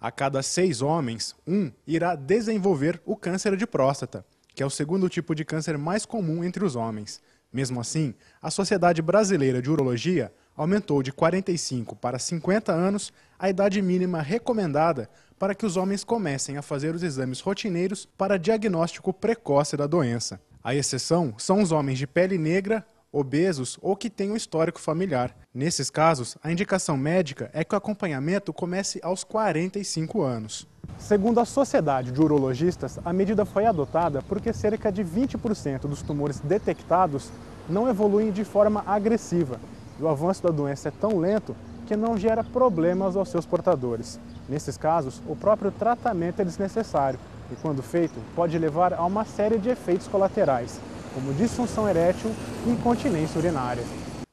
A cada seis homens, um irá desenvolver o câncer de próstata, que é o segundo tipo de câncer mais comum entre os homens. Mesmo assim, a Sociedade Brasileira de Urologia aumentou de 45 para 50 anos a idade mínima recomendada para que os homens comecem a fazer os exames rotineiros para diagnóstico precoce da doença. A exceção são os homens de pele negra, obesos ou que têm um histórico familiar. Nesses casos, a indicação médica é que o acompanhamento comece aos 45 anos. Segundo a Sociedade de Urologistas, a medida foi adotada porque cerca de 20% dos tumores detectados não evoluem de forma agressiva. E o avanço da doença é tão lento que não gera problemas aos seus portadores. Nesses casos, o próprio tratamento é desnecessário e, quando feito, pode levar a uma série de efeitos colaterais, como disfunção erétil e incontinência urinária.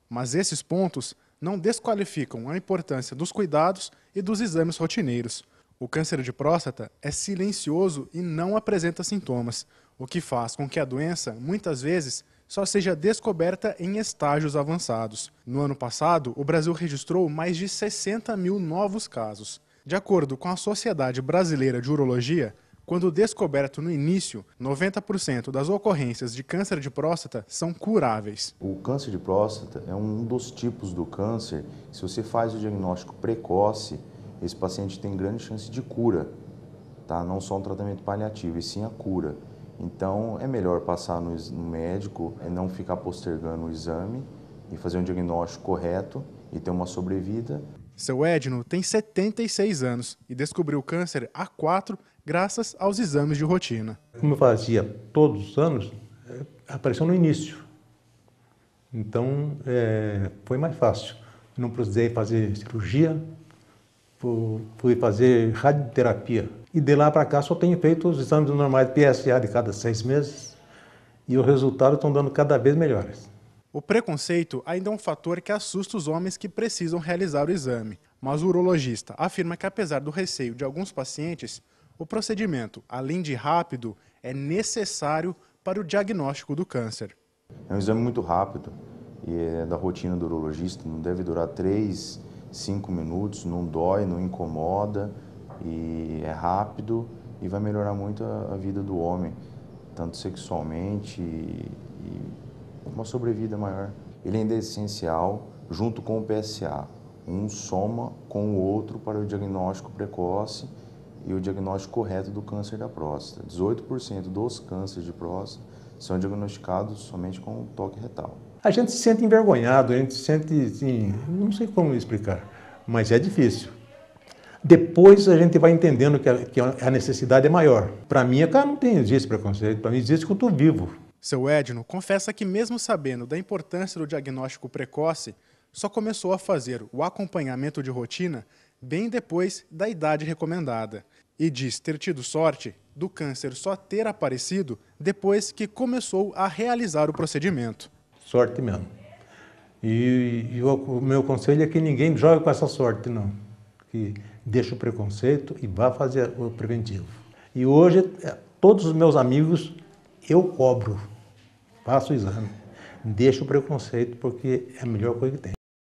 Mas esses pontos não desqualificam a importância dos cuidados e dos exames rotineiros. O câncer de próstata é silencioso e não apresenta sintomas, o que faz com que a doença, muitas vezes, só seja descoberta em estágios avançados. No ano passado, o Brasil registrou mais de 60 mil novos casos. De acordo com a Sociedade Brasileira de Urologia, quando descoberto no início, 90% das ocorrências de câncer de próstata são curáveis. O câncer de próstata é um dos tipos do câncer. Se você faz o diagnóstico precoce, esse paciente tem grande chance de cura, tá? Não só um tratamento paliativo, e sim a cura. Então, é melhor passar no médico, é não ficar postergando o exame e fazer um diagnóstico correto e ter uma sobrevida seu Edno tem 76 anos e descobriu o câncer há 4 graças aos exames de rotina. Como eu fazia todos os anos, eh, apareceu no início. Então é, foi mais fácil. Não precisei fazer cirurgia, fui fazer radioterapia. E de lá para cá só tenho feito os exames normais de PSA de cada seis meses e os resultados estão dando cada vez melhores. O preconceito ainda é um fator que assusta os homens que precisam realizar o exame, mas o urologista afirma que, apesar do receio de alguns pacientes, o procedimento, além de rápido, é necessário para o diagnóstico do câncer. É um exame muito rápido e é da rotina do urologista, não deve durar 3, 5 minutos, não dói, não incomoda e é rápido e vai melhorar muito a, vida do homem, tanto sexualmente e, e uma sobrevida maior. Ele ainda é essencial junto com o PSA. Um soma com o outro para o diagnóstico precoce e o diagnóstico correto do câncer da próstata. 18% dos cânceres de próstata são diagnosticados somente com o toque retal. A gente se sente envergonhado, a gente se sente, assim, não sei como explicar, mas é difícil. Depois a gente vai entendendo que a, que a necessidade é maior. Para mim, cara, é não tem, existe preconceito. Para mim, existe que eu estou vivo. Seu Edno confessa que, mesmo sabendo da importância do diagnóstico precoce, só começou a fazer o acompanhamento de rotina bem depois da idade recomendada. E diz ter tido sorte do câncer só ter aparecido depois que começou a realizar o procedimento. Sorte mesmo. E, e o, o meu conselho é que ninguém jogue com essa sorte, não. Que deixe o preconceito e vá fazer o preventivo. E hoje, eh, todos os meus amigos, eu cobro Faça o exame, deixa o preconceito, porque é a melhor coisa que tem.